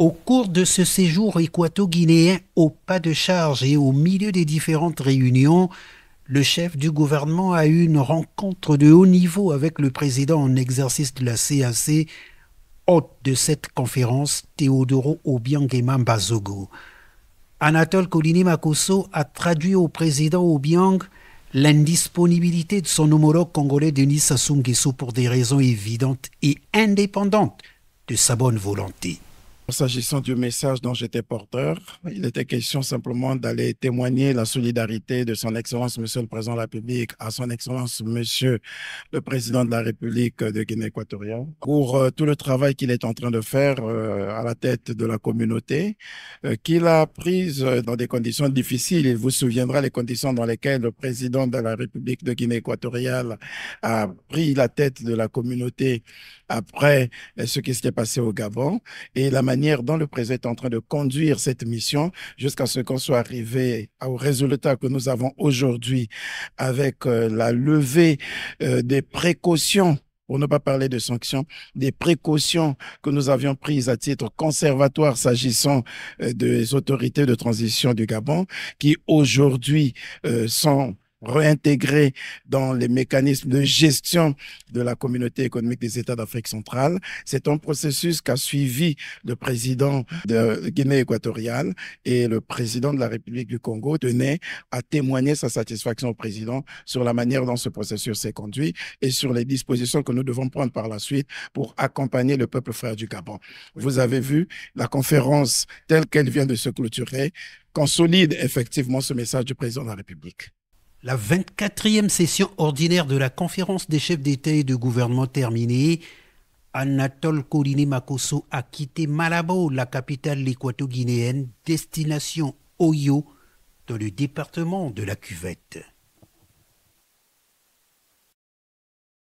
Au cours de ce séjour équato-guinéen au pas de charge et au milieu des différentes réunions, le chef du gouvernement a eu une rencontre de haut niveau avec le président en exercice de la CAC, hôte de cette conférence, Théodoro Obiang Bazogo. Anatole Colini Makoso a traduit au président Obiang l'indisponibilité de son homologue congolais Denis Sassou pour des raisons évidentes et indépendantes de sa bonne volonté. S'agissant du message dont j'étais porteur, il était question simplement d'aller témoigner la solidarité de son Excellence Monsieur le Président de la République à son Excellence Monsieur le Président de la République de Guinée équatoriale pour euh, tout le travail qu'il est en train de faire euh, à la tête de la communauté euh, qu'il a prise dans des conditions difficiles. Il vous souviendra les conditions dans lesquelles le Président de la République de Guinée équatoriale a pris la tête de la communauté après ce qui s'était passé au Gabon et la manière dans dont le président est en train de conduire cette mission jusqu'à ce qu'on soit arrivé au résultat que nous avons aujourd'hui avec euh, la levée euh, des précautions pour ne pas parler de sanctions, des précautions que nous avions prises à titre conservatoire s'agissant euh, des autorités de transition du Gabon, qui aujourd'hui sont réintégrer dans les mécanismes de gestion de la communauté économique des États d'Afrique centrale. C'est un processus qu'a suivi le président de Guinée équatoriale et le président de la République du Congo tenait à témoigner sa satisfaction au président sur la manière dont ce processus s'est conduit et sur les dispositions que nous devons prendre par la suite pour accompagner le peuple frère du Gabon. Vous avez vu la conférence telle qu'elle vient de se clôturer consolide effectivement ce message du président de la République. La 24e session ordinaire de la conférence des chefs d'État et de gouvernement terminée, Anatole coliné makoso a quitté Malabo, la capitale équato-guinéenne, destination Oyo, dans le département de la Cuvette.